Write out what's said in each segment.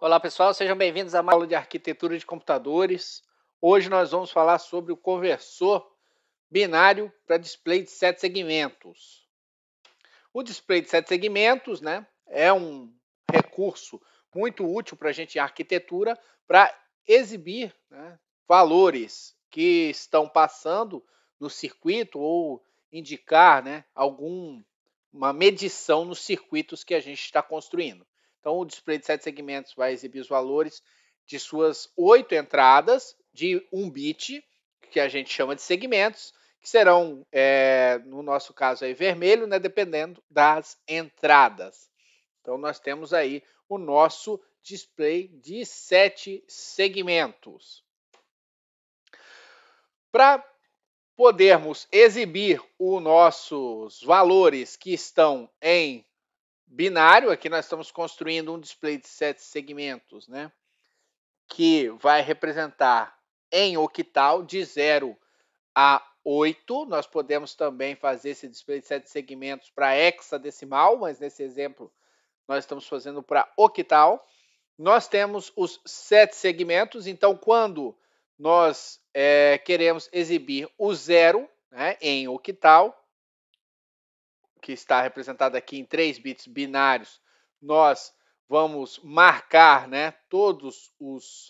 Olá pessoal, sejam bem-vindos a uma aula de arquitetura de computadores. Hoje nós vamos falar sobre o conversor binário para display de sete segmentos. O display de sete segmentos né, é um recurso muito útil para a gente em arquitetura para exibir né, valores que estão passando no circuito ou indicar né, alguma medição nos circuitos que a gente está construindo. Então, o display de sete segmentos vai exibir os valores de suas oito entradas de um bit, que a gente chama de segmentos, que serão, é, no nosso caso aí, vermelho, né, dependendo das entradas. Então, nós temos aí o nosso display de sete segmentos. Para podermos exibir os nossos valores que estão em binário, aqui nós estamos construindo um display de sete segmentos, né? Que vai representar em octal de 0 a 8. Nós podemos também fazer esse display de sete segmentos para hexadecimal, mas nesse exemplo nós estamos fazendo para octal. Nós temos os sete segmentos, então quando nós é, queremos exibir o zero né, em octal, que está representada aqui em 3 bits binários, nós vamos marcar né, todas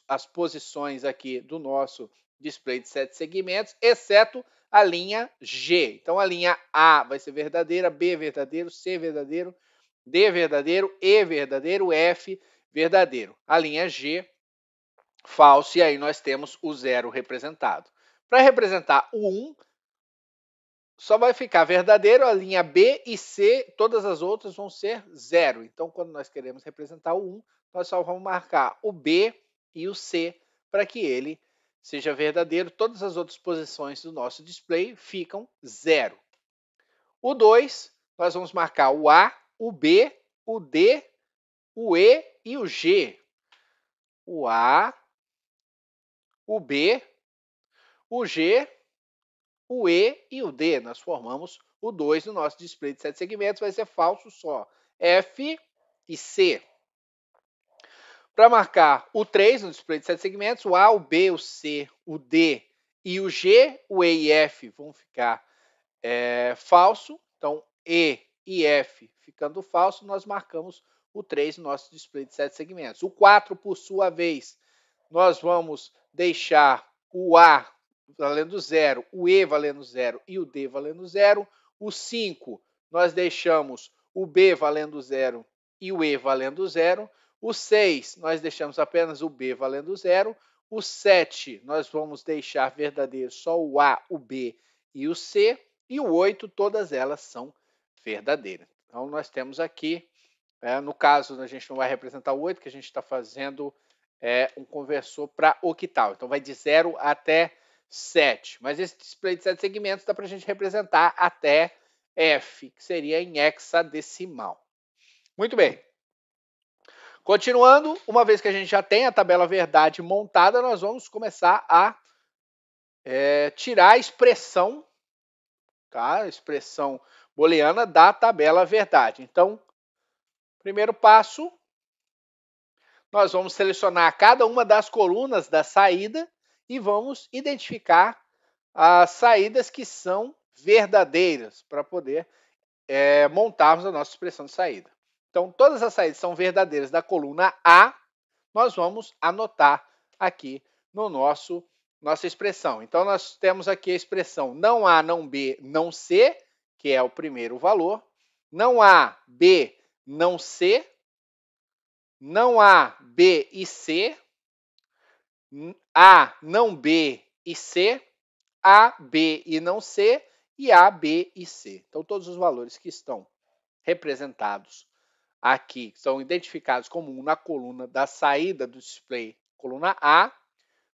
as posições aqui do nosso display de sete segmentos, exceto a linha G. Então, a linha A vai ser verdadeira, B verdadeiro, C verdadeiro, D verdadeiro, E verdadeiro, F verdadeiro. A linha G, falso, e aí nós temos o zero representado. Para representar o 1, um, só vai ficar verdadeiro a linha B e C, todas as outras vão ser zero. Então, quando nós queremos representar o 1, nós só vamos marcar o B e o C para que ele seja verdadeiro. Todas as outras posições do nosso display ficam zero. O 2, nós vamos marcar o A, o B, o D, o E e o G. O A, o B, o G o E e o D. Nós formamos o 2 no nosso display de sete segmentos, vai ser falso só. F e C. Para marcar o 3 no display de sete segmentos, o A, o B, o C, o D e o G, o E e F vão ficar é, falso. Então, E e F ficando falso, nós marcamos o 3 no nosso display de sete segmentos. O 4, por sua vez, nós vamos deixar o A valendo zero, o E valendo zero e o D valendo zero. O 5, nós deixamos o B valendo zero e o E valendo zero. O 6, nós deixamos apenas o B valendo zero. O 7, nós vamos deixar verdadeiro só o A, o B e o C. E o 8, todas elas são verdadeiras. Então, nós temos aqui, é, no caso, a gente não vai representar o 8, que a gente está fazendo é, um conversor para octal. Então, vai de 0 até 7. Mas esse display de 7 segmentos dá para a gente representar até F, que seria em hexadecimal. Muito bem. Continuando, uma vez que a gente já tem a tabela verdade montada, nós vamos começar a é, tirar a expressão, tá? a expressão booleana da tabela verdade. Então, primeiro passo, nós vamos selecionar cada uma das colunas da saída e vamos identificar as saídas que são verdadeiras para poder é, montarmos a nossa expressão de saída. Então, todas as saídas são verdadeiras da coluna A, nós vamos anotar aqui no nosso nossa expressão. Então, nós temos aqui a expressão não A, não B, não C, que é o primeiro valor. Não A, B, não C. Não A, B e C. A, não B e C, A, B e não C, e A, B e C. Então, todos os valores que estão representados aqui, são identificados como 1 na coluna da saída do display, coluna A,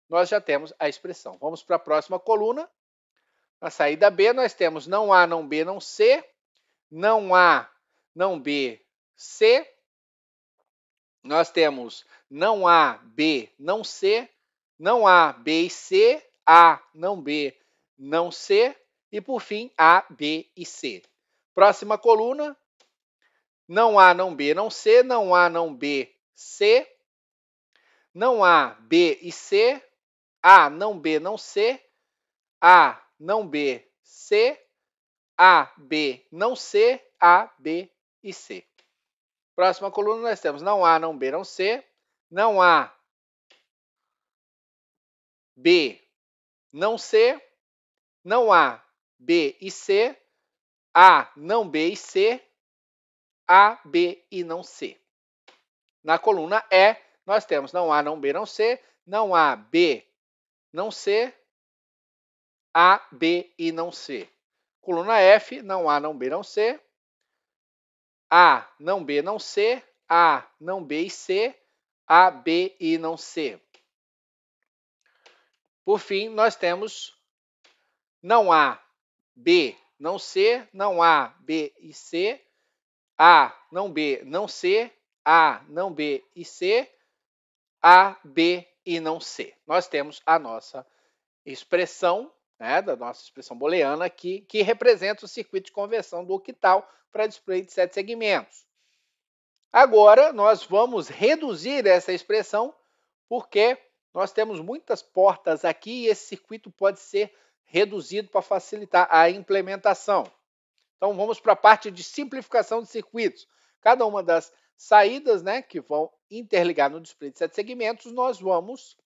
nós já temos a expressão. Vamos para a próxima coluna. Na saída B, nós temos não A, não B, não C, não A, não B, C. Nós temos não A, B, não C, não A, B e C, A, não B, não C, e por fim A, B e C. Próxima coluna, não A, não B, não C, não A, não B, C, não A, B e C, A, não B, não C, A, não B, C, A, B, não C, A, B e C. Próxima coluna nós temos não A, não B, não C, não A, B, não C, não A, B e C, A, não B e C, A, B e não C. Na coluna E, nós temos não A, não B, não C, não A, B, não C, A, B e não C. Coluna F, não A, não B, não C, A, não B, não C, A, não B e C, A, B e não C. Por fim, nós temos não A, B, não C, não A, B e C, A, não B, não C, A, não B e C, A, B e não C. Nós temos a nossa expressão, né, da nossa expressão booleana aqui, que representa o circuito de conversão do octal para display de sete segmentos. Agora, nós vamos reduzir essa expressão, porque nós temos muitas portas aqui e esse circuito pode ser reduzido para facilitar a implementação. Então vamos para a parte de simplificação de circuitos. Cada uma das saídas né, que vão interligar no display de sete segmentos, nós vamos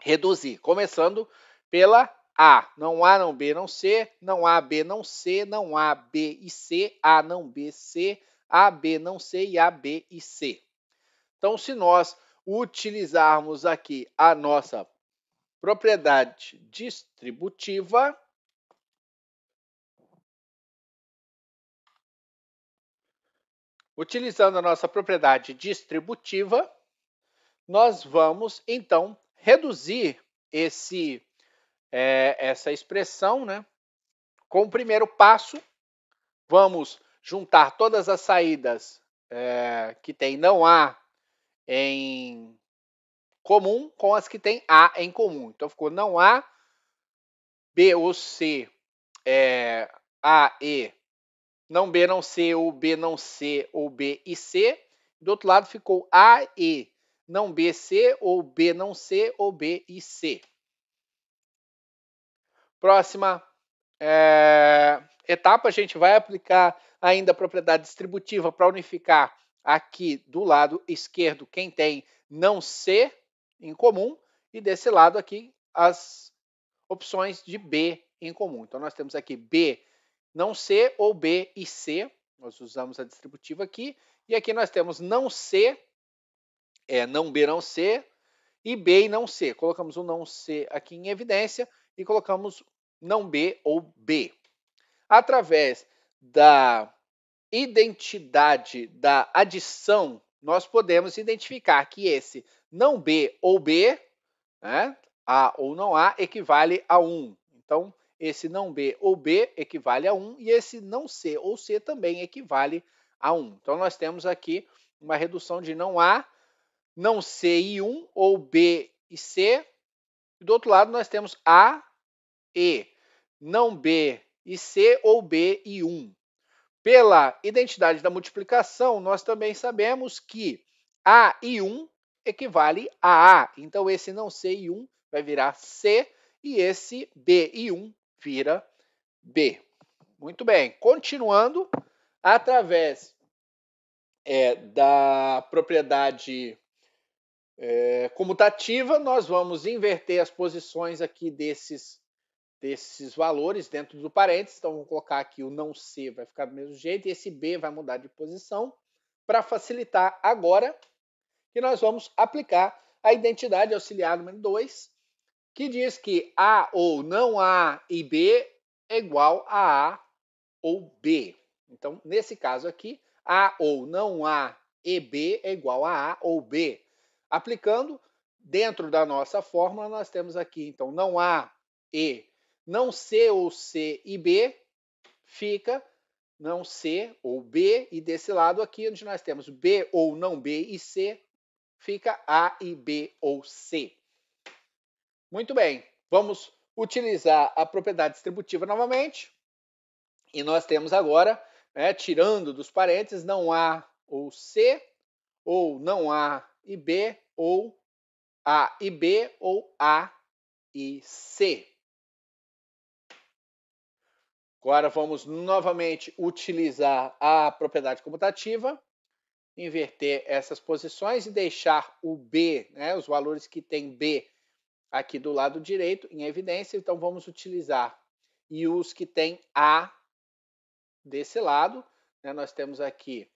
reduzir, começando pela A. Não A, não B, não C, não A, B, não C, não A, B e C, A, não B, C, A, B, não C e A, B e C. Então, se nós utilizarmos aqui a nossa propriedade distributiva, utilizando a nossa propriedade distributiva, nós vamos então reduzir esse é, essa expressão, né? Com o primeiro passo, vamos juntar todas as saídas é, que tem não A em comum com as que têm A em comum. Então ficou não A, B ou C, é, A, E, não B, não C, ou B, não C, ou B e C. Do outro lado ficou A, E, não B, C, ou B, não C, ou B e C. Próxima é, etapa, a gente vai aplicar ainda a propriedade distributiva para unificar Aqui do lado esquerdo, quem tem não ser em comum, e desse lado aqui as opções de B em comum. Então nós temos aqui B não C ou B e C. Nós usamos a distributiva aqui. E aqui nós temos não C, é, não B não C, e B e não C. Colocamos o não C aqui em evidência e colocamos não B ou B. Através da identidade da adição, nós podemos identificar que esse não B ou B, né, A ou não A, equivale a 1. Então, esse não B ou B equivale a 1 e esse não C ou C também equivale a 1. Então, nós temos aqui uma redução de não A, não C e 1, ou B e C. E do outro lado, nós temos A, E, não B e C ou B e 1. Pela identidade da multiplicação, nós também sabemos que A e 1 equivale a A. Então, esse não C e 1 vai virar C e esse B e 1 vira B. Muito bem. Continuando, através é, da propriedade é, comutativa, nós vamos inverter as posições aqui desses desses valores dentro do parênteses. Então, vou colocar aqui o não C, vai ficar do mesmo jeito, e esse B vai mudar de posição para facilitar agora que nós vamos aplicar a identidade auxiliar número 2, que diz que A ou não A e B é igual a A ou B. Então, nesse caso aqui, A ou não A e B é igual a A ou B. Aplicando, dentro da nossa fórmula, nós temos aqui, então, não A e não C ou C e B fica não C ou B, e desse lado aqui, onde nós temos B ou não B e C, fica A e B ou C. Muito bem, vamos utilizar a propriedade distributiva novamente. E nós temos agora, né, tirando dos parênteses, não A ou C, ou não A e B, ou A e B, ou A e C. Agora vamos novamente utilizar a propriedade comutativa, inverter essas posições e deixar o B, né, os valores que tem B aqui do lado direito em evidência. Então vamos utilizar e os que tem A desse lado. Né, nós temos aqui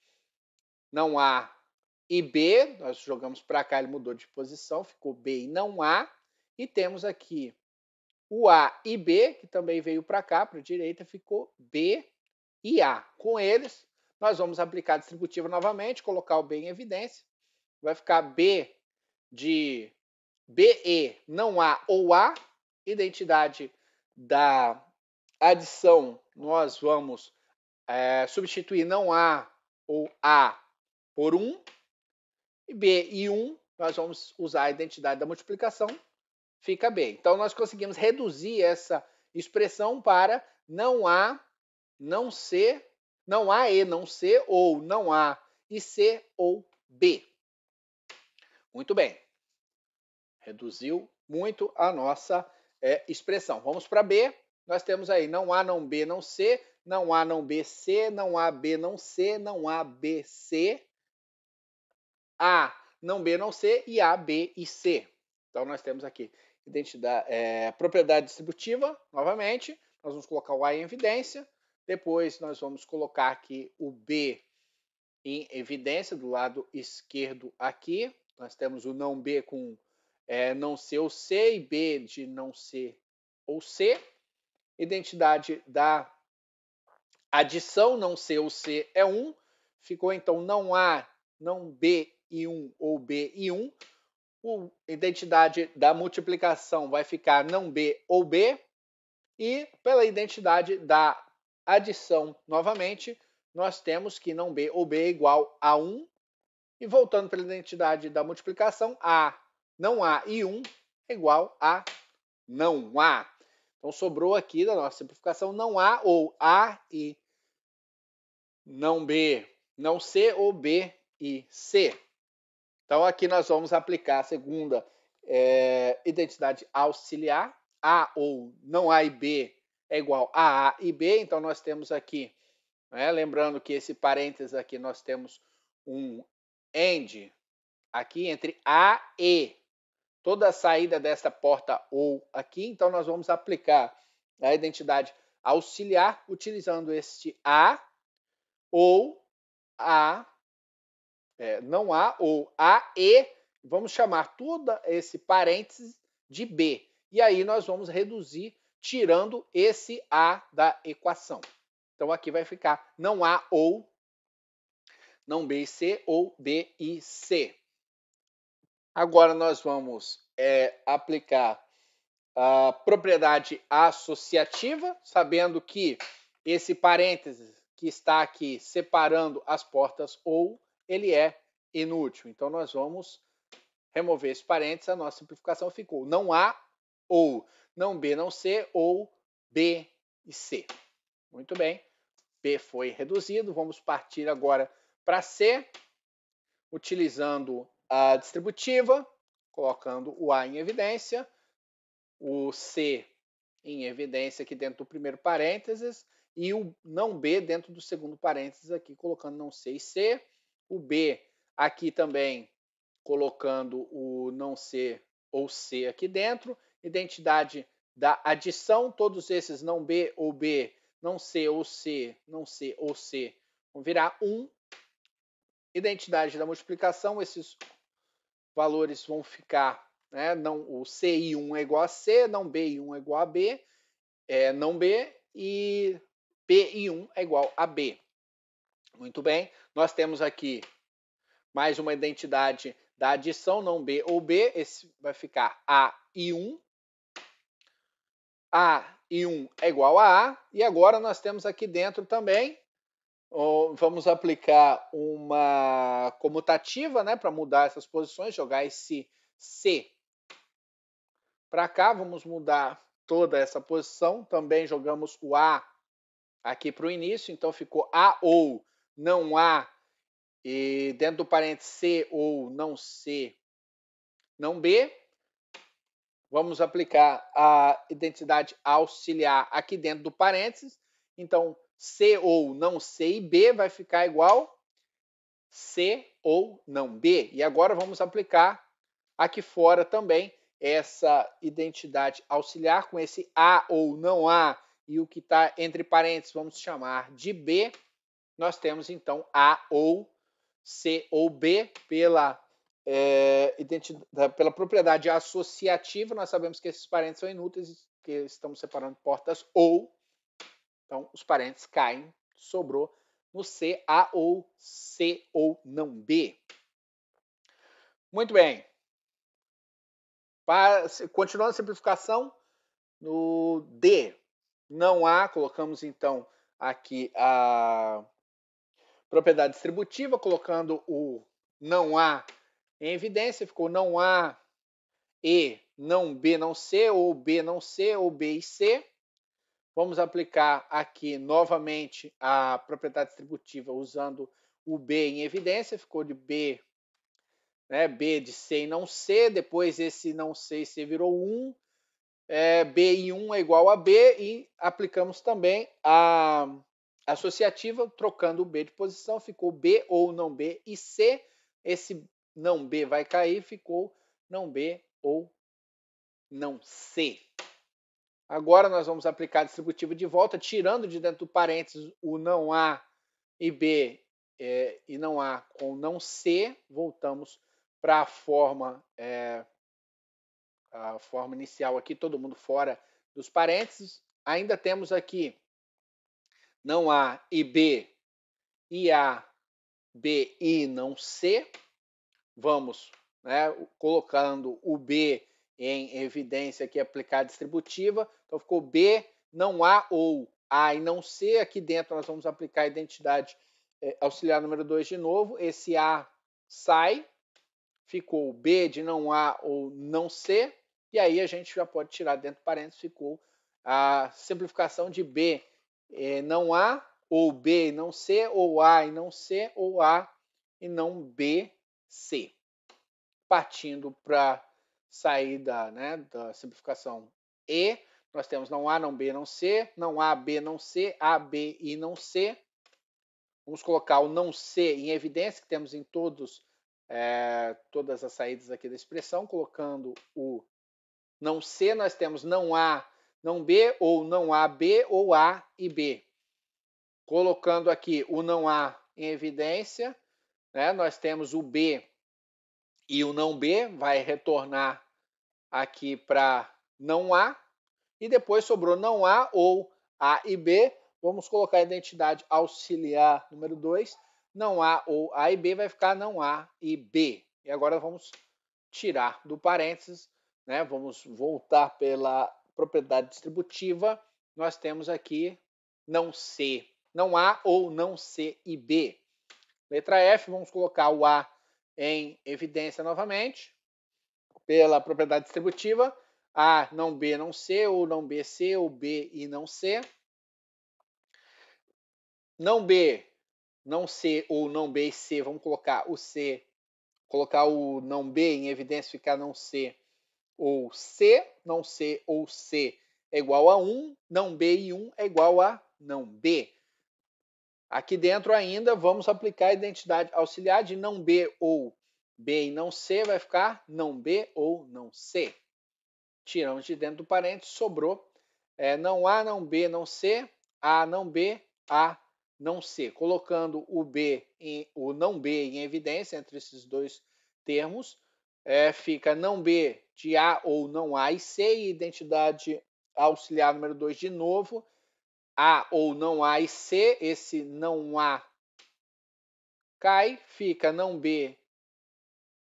não A e B, nós jogamos para cá, ele mudou de posição, ficou B e não A. E temos aqui o A e B, que também veio para cá, para a direita, ficou B e A. Com eles, nós vamos aplicar a distributiva novamente, colocar o B em evidência. Vai ficar B de BE, não A ou A. Identidade da adição, nós vamos é, substituir não A ou A por 1. E B e 1, nós vamos usar a identidade da multiplicação fica B. Então nós conseguimos reduzir essa expressão para não há, não C, não há E, não C, ou não há e C ou B. Muito bem. Reduziu muito a nossa é, expressão. Vamos para B. Nós temos aí não A, não B, não C, não A, não B, C, não A, B, não C, não A, B, C, A, não B, não C e A, B e C. Então nós temos aqui identidade, é, propriedade distributiva, novamente, nós vamos colocar o A em evidência, depois nós vamos colocar aqui o B em evidência do lado esquerdo aqui, nós temos o não B com é, não ser ou C e B de não ser ou C, identidade da adição não ser ou C é 1, ficou então não A, não B e 1 ou B e 1, a identidade da multiplicação vai ficar não B ou B, e pela identidade da adição, novamente, nós temos que não B ou B é igual a 1, e voltando pela identidade da multiplicação, A não A e 1 é igual a não A. Então, sobrou aqui da nossa simplificação não A ou A e não B, não C ou B e C. Então aqui nós vamos aplicar a segunda é, identidade auxiliar. A ou não A e B é igual a A e B. Então nós temos aqui, né, lembrando que esse parênteses aqui nós temos um AND aqui entre A e toda a saída desta porta ou aqui. Então nós vamos aplicar a identidade auxiliar utilizando este A ou A é, não há ou A e vamos chamar todo esse parênteses de B. E aí nós vamos reduzir tirando esse A da equação. Então aqui vai ficar não A ou não B e C ou B e C. Agora nós vamos é, aplicar a propriedade associativa, sabendo que esse parênteses que está aqui separando as portas ou ele é inútil. Então, nós vamos remover esse parênteses, a nossa simplificação ficou não A ou não B, não C, ou B e C. Muito bem, B foi reduzido, vamos partir agora para C, utilizando a distributiva, colocando o A em evidência, o C em evidência aqui dentro do primeiro parênteses e o não B dentro do segundo parênteses aqui, colocando não C e C o B aqui também colocando o não C ou C aqui dentro, identidade da adição, todos esses não B ou B, não C ou C, não C ou C, vão virar 1. Identidade da multiplicação, esses valores vão ficar, né, não, o C e 1 é igual a C, não B e 1 é igual a B, é, não B, e B e 1 é igual a B. Muito bem, nós temos aqui mais uma identidade da adição, não B ou B, esse vai ficar A e 1. A e 1 é igual a A, e agora nós temos aqui dentro também, vamos aplicar uma comutativa né, para mudar essas posições, jogar esse C para cá, vamos mudar toda essa posição, também jogamos o A aqui para o início, então ficou A ou não há, e dentro do parênteses C ou não C, não B, vamos aplicar a identidade auxiliar aqui dentro do parênteses. Então, C ou não C e B vai ficar igual C ou não B. E agora vamos aplicar aqui fora também essa identidade auxiliar com esse A ou não A e o que está entre parênteses vamos chamar de B nós temos então A ou C ou B pela, é, pela propriedade associativa, nós sabemos que esses parentes são inúteis, que estamos separando portas ou. Então, os parentes caem, sobrou no C, A ou C ou não B. Muito bem. Para, continuando a simplificação, no D, não há, colocamos então aqui a propriedade distributiva, colocando o não A em evidência, ficou não A e não B não C, ou B não C, ou B e C. Vamos aplicar aqui novamente a propriedade distributiva usando o B em evidência, ficou de B, né, B de C e não C, depois esse não C e C virou 1, é, B em 1 é igual a B, e aplicamos também a associativa, trocando o B de posição, ficou B ou não B e C. Esse não B vai cair, ficou não B ou não C. Agora nós vamos aplicar a distributiva de volta, tirando de dentro do parênteses o não A e B é, e não A com não C. Voltamos para a forma, é, a forma inicial aqui, todo mundo fora dos parênteses. Ainda temos aqui não A e B, e A, B, e não C, vamos né, colocando o B em evidência aqui, aplicar a distributiva. Então ficou B, não A ou A e não C. Aqui dentro nós vamos aplicar a identidade eh, auxiliar número 2 de novo. Esse A sai, ficou B de não A ou não C. E aí a gente já pode tirar dentro do parênteses, ficou a simplificação de B é, não A ou B, não C ou A, e não C ou A, e não B, C. Partindo para saída né, da simplificação E, nós temos não A, não B, não C, não A, B, não C, A, B e não C. Vamos colocar o não C em evidência, que temos em todos, é, todas as saídas aqui da expressão, colocando o não C, nós temos não A, não B ou não A B ou A e B. Colocando aqui o não A em evidência, né? nós temos o B e o não B, vai retornar aqui para não A, e depois sobrou não A ou A e B, vamos colocar a identidade auxiliar número 2, não A ou A e B vai ficar não A e B. E agora vamos tirar do parênteses, né? vamos voltar pela propriedade distributiva, nós temos aqui não C, não A ou não C e B. Letra F, vamos colocar o A em evidência novamente, pela propriedade distributiva, A não B não C, ou não B C, ou B e não C. Não B, não C ou não B e C, vamos colocar o C, colocar o não B em evidência, ficar não C ou C, não C ou C é igual a 1, não B e 1 é igual a não B. Aqui dentro ainda vamos aplicar a identidade auxiliar de não B ou B e não C, vai ficar não B ou não C. Tiramos de dentro do parênteses, sobrou é, não A, não B, não C, A, não B, A, não C. Colocando o B em, o não B em evidência entre esses dois termos, é, fica não B de A ou não A e C, e identidade auxiliar número 2 de novo, A ou não A e C, esse não A cai, fica não B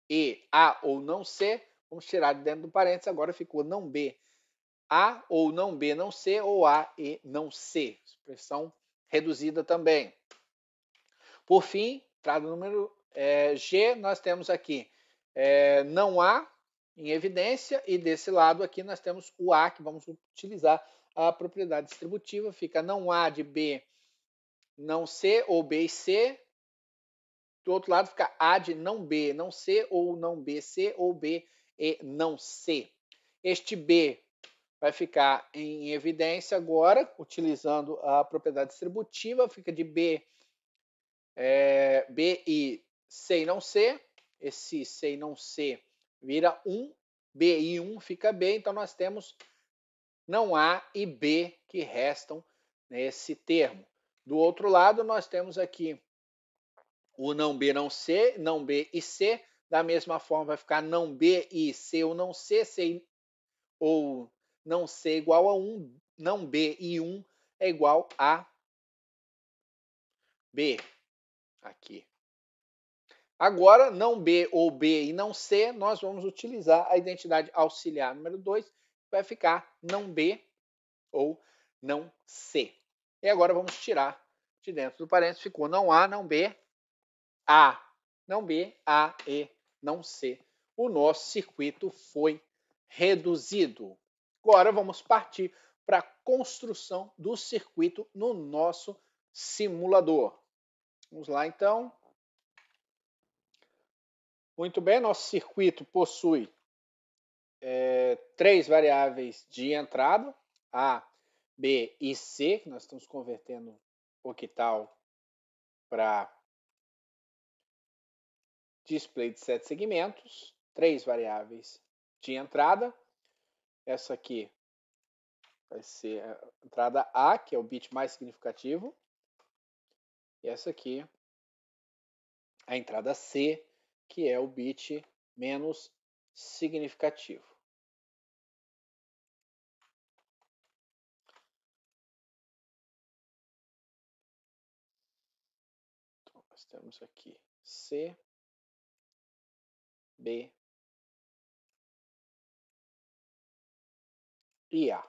e A ou não C, vamos tirar de dentro do parênteses, agora ficou não B. A ou não B não C, ou A e não C. Expressão reduzida também. Por fim, o número é, G, nós temos aqui é, não há em evidência, e desse lado aqui nós temos o A, que vamos utilizar a propriedade distributiva, fica não A de B, não C, ou B e C. Do outro lado fica A de não B, não C, ou não B, C, ou B e não C. Este B vai ficar em evidência agora, utilizando a propriedade distributiva, fica de B, é, B e C e não C esse C e não C vira 1, B e 1 fica B, então nós temos não A e B que restam nesse termo. Do outro lado, nós temos aqui o não B, não C, não B e C. Da mesma forma, vai ficar não B e C ou não C, C ou não C igual a 1, não B e 1 é igual a B aqui. Agora, não B ou B e não C, nós vamos utilizar a identidade auxiliar número 2, vai ficar não B ou não C. E agora vamos tirar de dentro do parênteses, ficou não A, não B, A, não B, A, E, não C. O nosso circuito foi reduzido. Agora vamos partir para a construção do circuito no nosso simulador. Vamos lá então. Muito bem, nosso circuito possui é, três variáveis de entrada, A, B e C, que nós estamos convertendo o tal para display de sete segmentos, três variáveis de entrada. Essa aqui vai ser a entrada A, que é o bit mais significativo, e essa aqui é a entrada C, que é o bit menos significativo. Então, nós temos aqui C, B e A.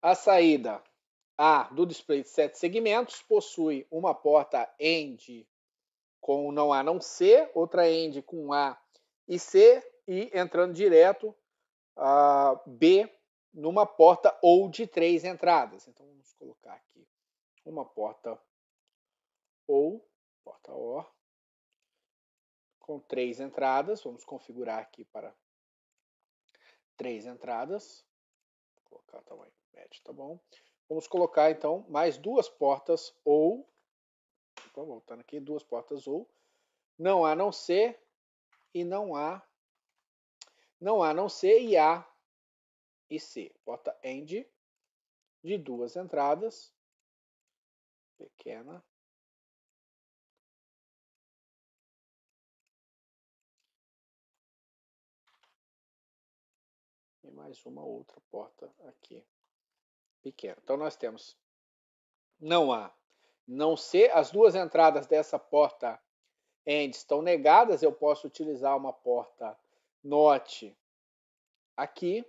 A saída A do display de sete segmentos possui uma porta AND com não A não C, outra end com A e C, e entrando direto a B numa porta ou de três entradas. Então vamos colocar aqui uma porta ou, porta OR, com três entradas. Vamos configurar aqui para três entradas. Vou colocar o tamanho médio, tá bom? Vamos colocar então mais duas portas ou voltando aqui, duas portas ou. Não há não ser e não há. Não há não ser e há e C. Porta AND de duas entradas. Pequena. E mais uma outra porta aqui. Pequena. Então nós temos não há não ser as duas entradas dessa porta end estão negadas, eu posso utilizar uma porta NOT aqui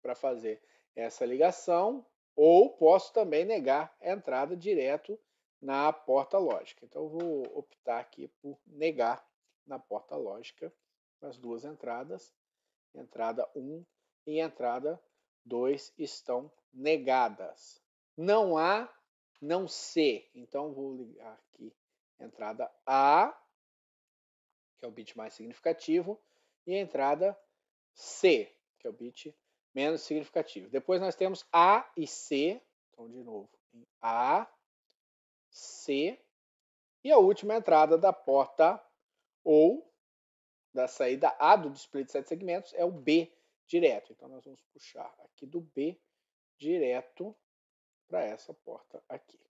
para fazer essa ligação, ou posso também negar a entrada direto na porta lógica. Então, eu vou optar aqui por negar na porta lógica as duas entradas, entrada 1 e entrada 2 estão negadas. Não há não C. Então vou ligar aqui entrada A, que é o bit mais significativo, e a entrada C, que é o bit menos significativo. Depois nós temos A e C, então de novo, A, C, e a última entrada da porta ou da saída A do display de sete segmentos é o B direto. Então nós vamos puxar aqui do B direto para essa porta aqui.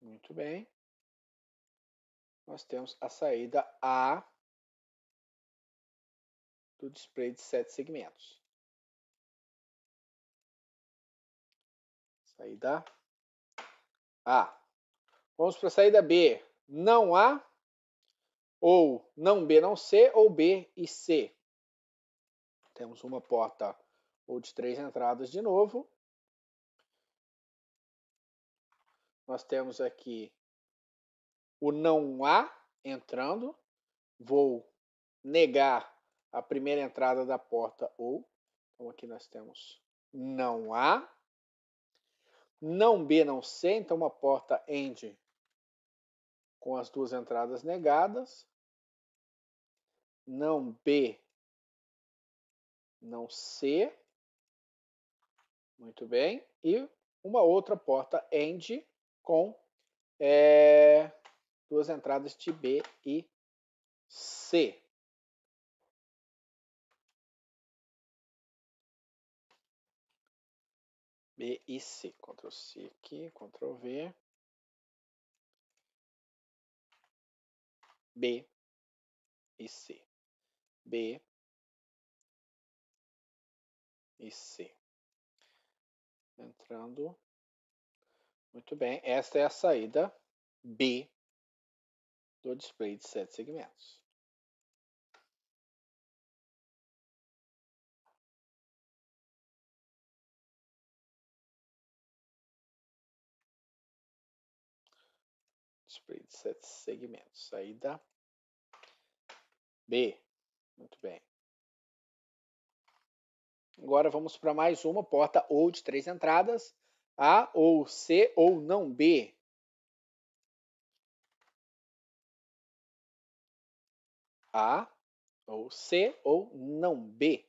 Muito bem. Nós temos a saída A do display de sete segmentos. Saída A. Vamos para a saída B. Não A, ou não B, não C, ou B e C. Temos uma porta ou de três entradas de novo, Nós temos aqui o não há entrando. Vou negar a primeira entrada da porta ou. Então aqui nós temos não há. Não B, não C. Então uma porta end com as duas entradas negadas. Não B, não C. Muito bem. E uma outra porta end com é, duas entradas de B e C. B e C. Ctrl C aqui, Ctrl V. B e C. B e C. Entrando muito bem, esta é a saída B do display de sete segmentos. Display de sete segmentos. Saída B. Muito bem. Agora vamos para mais uma porta ou de três entradas a ou C ou não B. A ou C ou não B.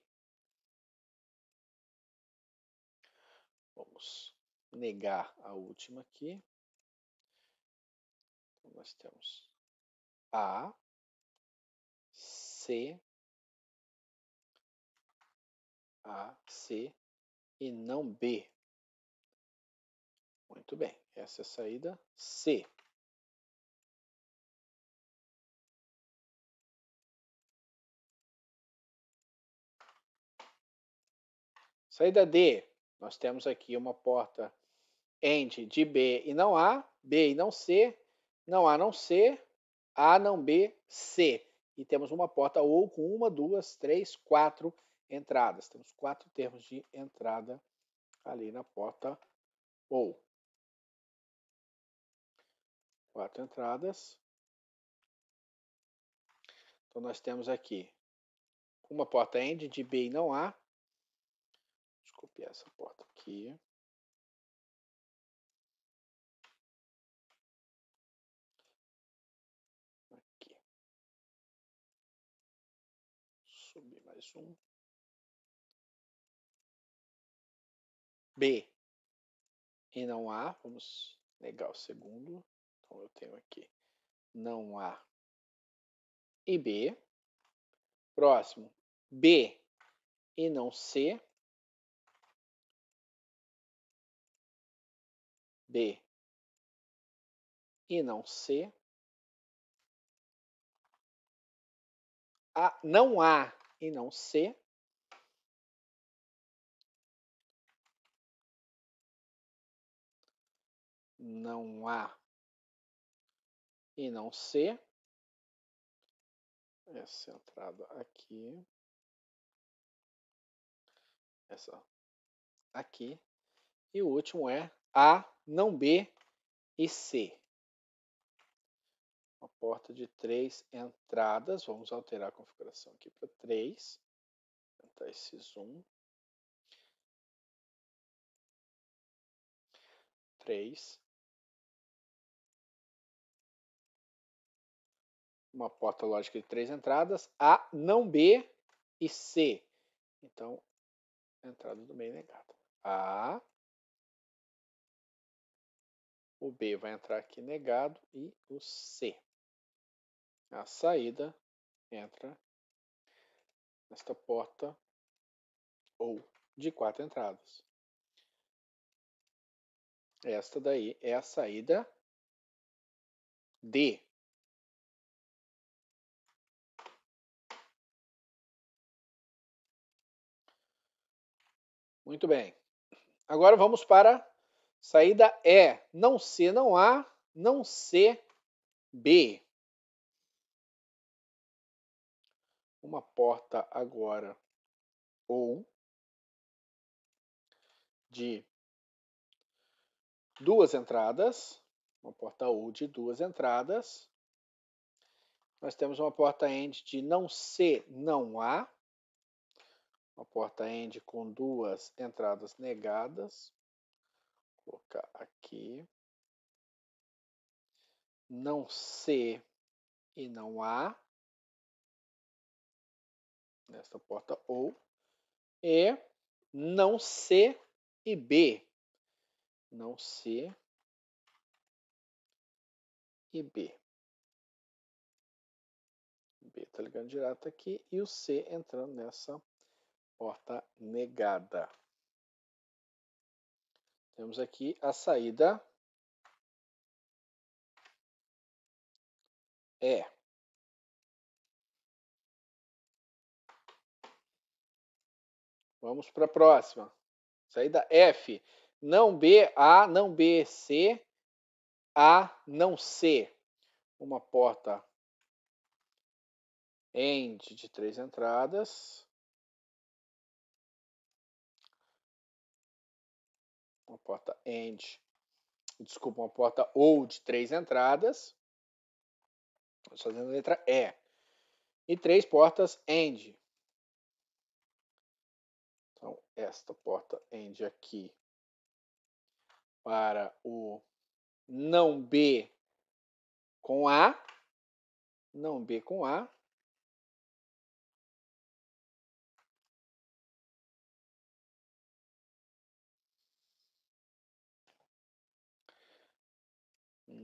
Vamos negar a última aqui. Então, nós temos A, C, A, C e não B. Muito bem, essa é a saída C. Saída D, nós temos aqui uma porta end de B e não A, B e não C, não A não C, A não B, C. E temos uma porta OU com uma, duas, três, quatro entradas. Temos quatro termos de entrada ali na porta OU quatro entradas. Então nós temos aqui uma porta end de B e não A. Deixa eu copiar essa porta aqui. Aqui. Subir mais um. B e não A. Vamos negar o segundo. Então eu tenho aqui não A e B. Próximo, B e não C. B e não C. A, não A e não C. Não há e não C. Essa entrada aqui. Essa aqui. E o último é A, não B e C. Uma porta de três entradas. Vamos alterar a configuração aqui para três. Aumentar esse zoom. Três uma porta lógica de três entradas, A, não B e C. Então, entrada do meio negada. A, o B vai entrar aqui negado e o C. A saída entra nesta porta ou de quatro entradas. Esta daí é a saída D. Muito bem. Agora vamos para saída E. Não C, não A, não C, B. Uma porta agora ou de duas entradas, uma porta ou de duas entradas. Nós temos uma porta end de não C, não A, uma porta end com duas entradas negadas. Vou colocar aqui. Não C e não A. Nesta porta ou. E não C e B. Não C e B. B está ligando direto aqui e o C entrando nessa Porta negada. Temos aqui a saída é. Vamos para a próxima. Saída F. Não B, A, não B, C, A, não C. Uma porta end de três entradas. porta AND, desculpa, uma porta OU de três entradas, estou fazendo a letra E, e três portas AND. Então, esta porta AND aqui para o não B com A, não B com A,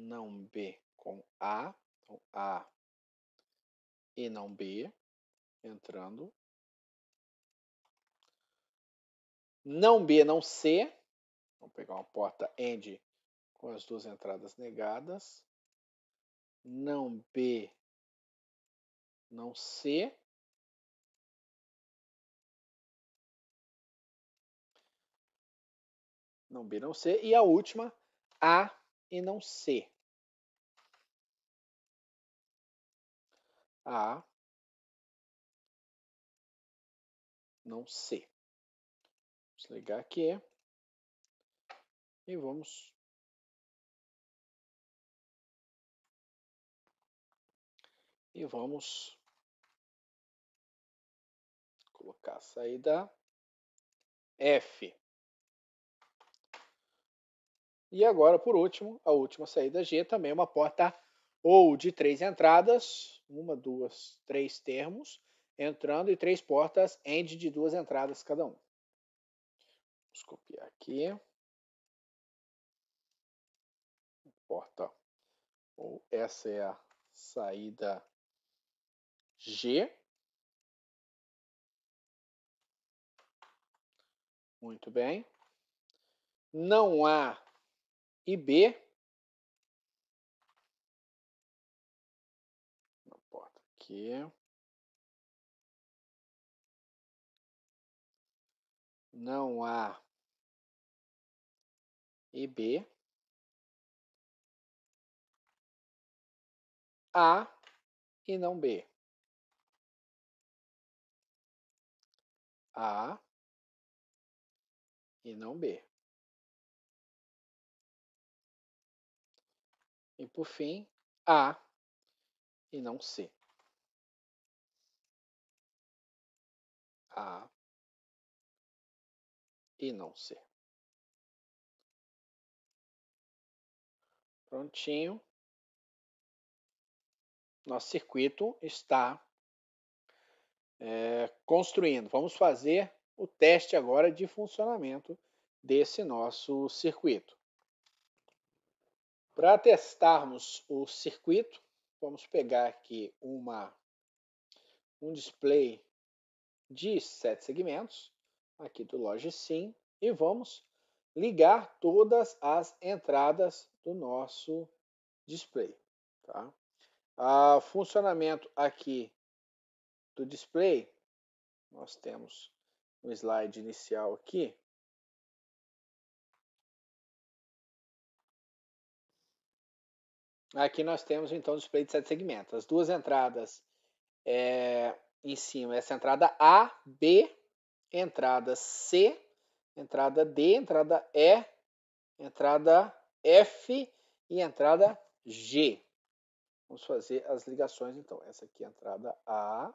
não B com A. Então, A e não B entrando. Não B, não C. Vamos pegar uma porta AND com as duas entradas negadas. Não B, não C. Não B, não C. E a última, A e não C. A, não C. Vamos ligar aqui e vamos e vamos colocar a saída F. E agora, por último, a última saída G também é uma porta ou de três entradas, uma, duas, três termos entrando e três portas end de duas entradas cada um. Vamos copiar aqui. Porta ou essa é a saída G. Muito bem. Não há IB, aqui. Não há b A e não B. A e não B. E por fim, A e não C. A e não C. Prontinho. Nosso circuito está é, construindo. Vamos fazer o teste agora de funcionamento desse nosso circuito. Para testarmos o circuito, vamos pegar aqui uma, um display de sete segmentos, aqui do Loge Sim, e vamos ligar todas as entradas do nosso display. Tá? o funcionamento aqui do display, nós temos um slide inicial aqui. Aqui nós temos então o display de sete segmentos. As duas entradas é, em cima essa entrada A, B, entrada C, entrada D, entrada E, entrada F e entrada G. Vamos fazer as ligações então. Essa aqui é a entrada A,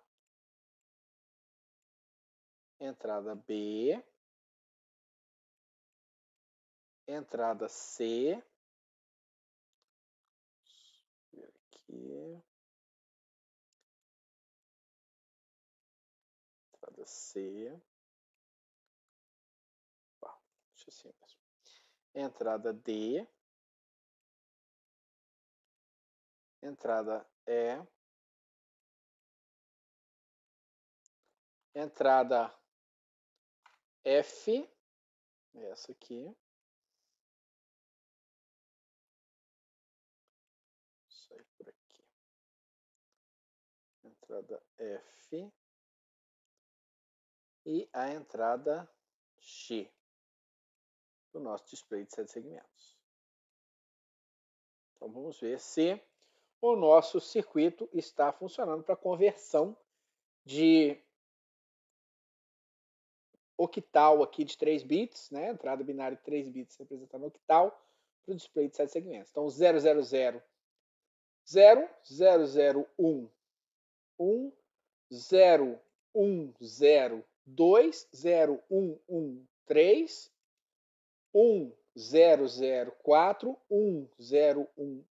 entrada B, entrada C, aqui, C. Opa, deixa assim mesmo. Entrada D. Entrada E. Entrada F. Essa aqui. entrada F, e a entrada X do nosso display de sete segmentos. Então vamos ver se o nosso circuito está funcionando para conversão de octal aqui de 3 bits, né? entrada binária de 3 bits representando octal, para o display de 7 segmentos. Então 000, 0, 001, 1, 0, 1, 0, 20113 1004 1015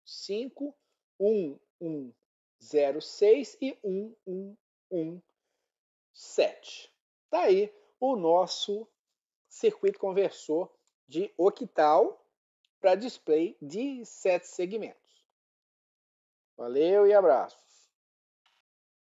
1106 e 1117. Tá aí o nosso circuito conversor de octal para display de sete segmentos. Valeu e abraço.